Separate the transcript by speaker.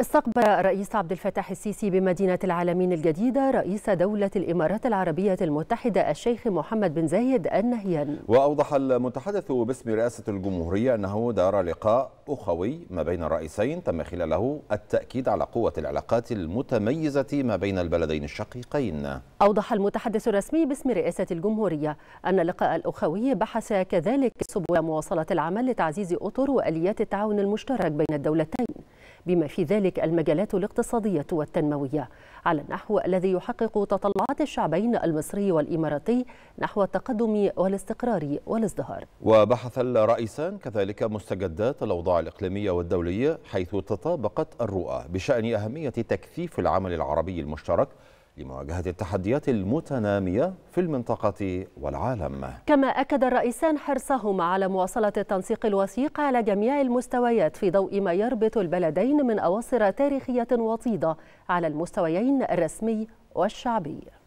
Speaker 1: استقبل الرئيس عبد الفتاح السيسي بمدينة العالمين الجديدة رئيس دولة الإمارات العربية المتحدة الشيخ محمد بن زايد النهيان
Speaker 2: وأوضح المتحدث باسم رئاسة الجمهورية أنه دار لقاء أخوي ما بين الرئيسين تم خلاله التأكيد على قوة العلاقات المتميزة ما بين البلدين الشقيقين
Speaker 1: أوضح المتحدث الرسمي باسم رئاسة الجمهورية أن اللقاء الأخوي بحث كذلك سبل مواصلة العمل لتعزيز أطر وآليات التعاون المشترك بين الدولتين بما في ذلك المجالات الاقتصادية والتنموية على النحو الذي يحقق تطلعات الشعبين المصري والإماراتي نحو التقدم والاستقرار والازدهار
Speaker 2: وبحث الرئيسان كذلك مستجدات الأوضاع الإقليمية والدولية حيث تطابقت الرؤى بشأن أهمية تكثيف العمل العربي المشترك لمواجهة التحديات المتنامية في المنطقة والعالم
Speaker 1: كما أكد الرئيسان حرصهما على مواصلة التنسيق الوثيق على جميع المستويات في ضوء ما يربط البلدين من أواصر تاريخية وطيدة على المستويين الرسمي والشعبي